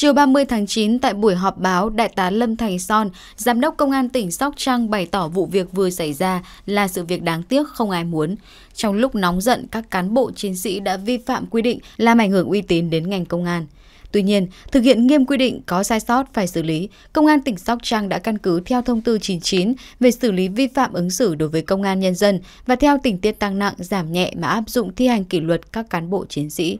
Chiều 30 tháng 9, tại buổi họp báo, Đại tá Lâm Thành Son, Giám đốc Công an tỉnh Sóc Trăng bày tỏ vụ việc vừa xảy ra là sự việc đáng tiếc không ai muốn. Trong lúc nóng giận, các cán bộ chiến sĩ đã vi phạm quy định làm ảnh hưởng uy tín đến ngành công an. Tuy nhiên, thực hiện nghiêm quy định có sai sót phải xử lý, Công an tỉnh Sóc Trăng đã căn cứ theo thông tư 99 về xử lý vi phạm ứng xử đối với công an nhân dân và theo tình tiết tăng nặng giảm nhẹ mà áp dụng thi hành kỷ luật các cán bộ chiến sĩ.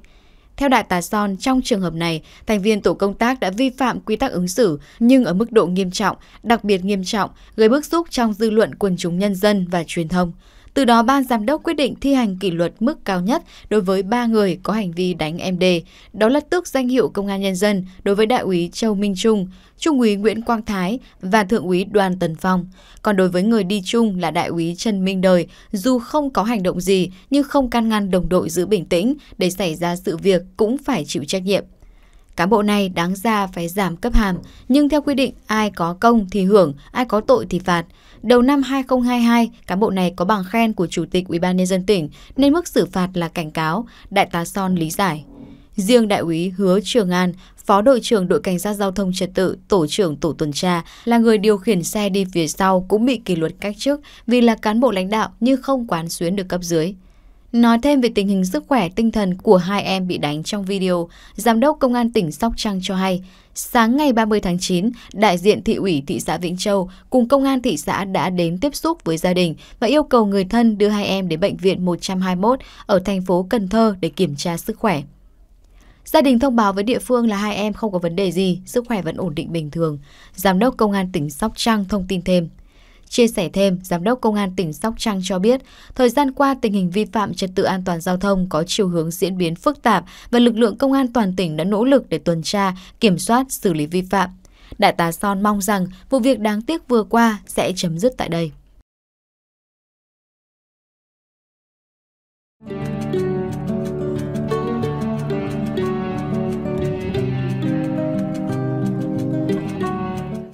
Theo Đại tá Son, trong trường hợp này, thành viên tổ công tác đã vi phạm quy tắc ứng xử nhưng ở mức độ nghiêm trọng, đặc biệt nghiêm trọng, gây bức xúc trong dư luận quần chúng nhân dân và truyền thông. Từ đó ban giám đốc quyết định thi hành kỷ luật mức cao nhất đối với ba người có hành vi đánh em đề, đó là tước danh hiệu công an nhân dân đối với đại úy Châu Minh Trung, trung úy Nguyễn Quang Thái và thượng úy Đoàn Tần Phong. Còn đối với người đi chung là đại úy Trần Minh Đời, dù không có hành động gì nhưng không can ngăn đồng đội giữ bình tĩnh để xảy ra sự việc cũng phải chịu trách nhiệm. Cán bộ này đáng ra phải giảm cấp hàm, nhưng theo quy định ai có công thì hưởng, ai có tội thì phạt. Đầu năm 2022, cán bộ này có bằng khen của Chủ tịch UBND tỉnh nên mức xử phạt là cảnh cáo, Đại tá Son lý giải. Riêng đại úy Hứa Trường An, phó đội trưởng đội cảnh sát giao thông trật tự, tổ trưởng tổ tuần tra là người điều khiển xe đi phía sau cũng bị kỷ luật cách chức vì là cán bộ lãnh đạo nhưng không quán xuyến được cấp dưới. Nói thêm về tình hình sức khỏe tinh thần của hai em bị đánh trong video, Giám đốc Công an tỉnh Sóc Trăng cho hay, sáng ngày 30 tháng 9, đại diện thị ủy thị xã Vĩnh Châu cùng công an thị xã đã đến tiếp xúc với gia đình và yêu cầu người thân đưa hai em đến bệnh viện 121 ở thành phố Cần Thơ để kiểm tra sức khỏe. Gia đình thông báo với địa phương là hai em không có vấn đề gì, sức khỏe vẫn ổn định bình thường. Giám đốc Công an tỉnh Sóc Trăng thông tin thêm. Chia sẻ thêm, Giám đốc Công an tỉnh Sóc Trăng cho biết, thời gian qua tình hình vi phạm trật tự an toàn giao thông có chiều hướng diễn biến phức tạp và lực lượng công an toàn tỉnh đã nỗ lực để tuần tra, kiểm soát, xử lý vi phạm. Đại tá Son mong rằng vụ việc đáng tiếc vừa qua sẽ chấm dứt tại đây.